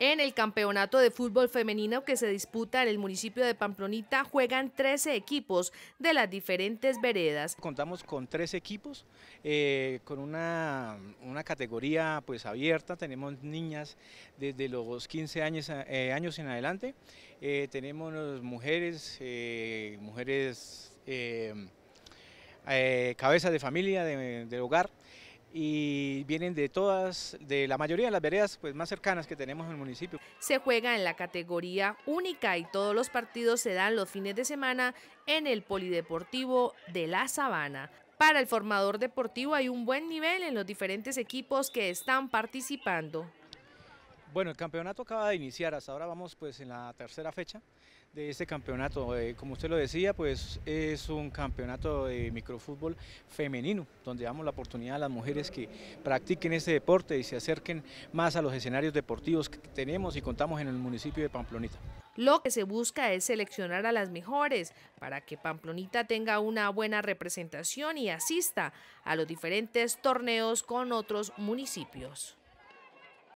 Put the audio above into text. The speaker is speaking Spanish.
En el campeonato de fútbol femenino que se disputa en el municipio de Pamplonita juegan 13 equipos de las diferentes veredas. Contamos con 13 equipos, eh, con una, categoría pues abierta, tenemos niñas desde los 15 años, eh, años en adelante, eh, tenemos mujeres, mujeres cabezas de familia, de, del hogar, y vienen de todas, de la mayoría de las veredas pues, más cercanas que tenemos en el municipio. Se juega en la categoría única y todos los partidos se dan los fines de semana en el Polideportivo de La Sabana. Para el formador deportivo hay un buen nivel en los diferentes equipos que están participando. Bueno, el campeonato acaba de iniciar, hasta ahora vamos pues en la tercera fecha de este campeonato. Eh, como usted lo decía, pues es un campeonato de microfútbol femenino, donde damos la oportunidad a las mujeres que practiquen este deporte y se acerquen más a los escenarios deportivos que tenemos y contamos en el municipio de Pamplonita. Lo que se busca es seleccionar a las mejores para que Pamplonita tenga una buena representación y asista a los diferentes torneos con otros municipios.